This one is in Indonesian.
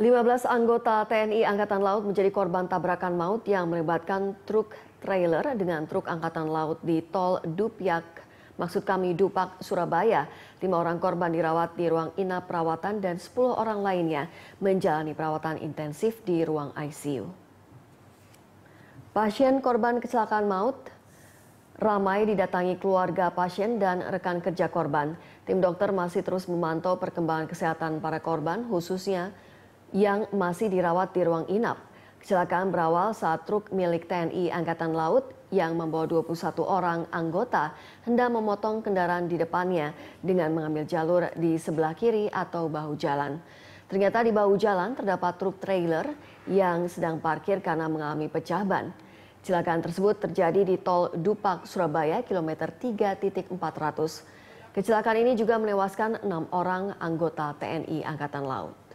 15 anggota TNI Angkatan Laut menjadi korban tabrakan maut yang melibatkan truk trailer dengan truk Angkatan Laut di tol Dupyak, maksud kami Dupak, Surabaya. Lima orang korban dirawat di ruang inap perawatan dan 10 orang lainnya menjalani perawatan intensif di ruang ICU. Pasien korban kecelakaan maut Ramai didatangi keluarga pasien dan rekan kerja korban. Tim dokter masih terus memantau perkembangan kesehatan para korban, khususnya yang masih dirawat di ruang inap. Kecelakaan berawal saat truk milik TNI Angkatan Laut yang membawa 21 orang anggota hendak memotong kendaraan di depannya dengan mengambil jalur di sebelah kiri atau bahu jalan. Ternyata di bahu jalan terdapat truk trailer yang sedang parkir karena mengalami pecah ban. Kecelakaan tersebut terjadi di tol Dupak, Surabaya, kilometer 3.400. Kecelakaan ini juga menewaskan enam orang anggota TNI Angkatan Laut.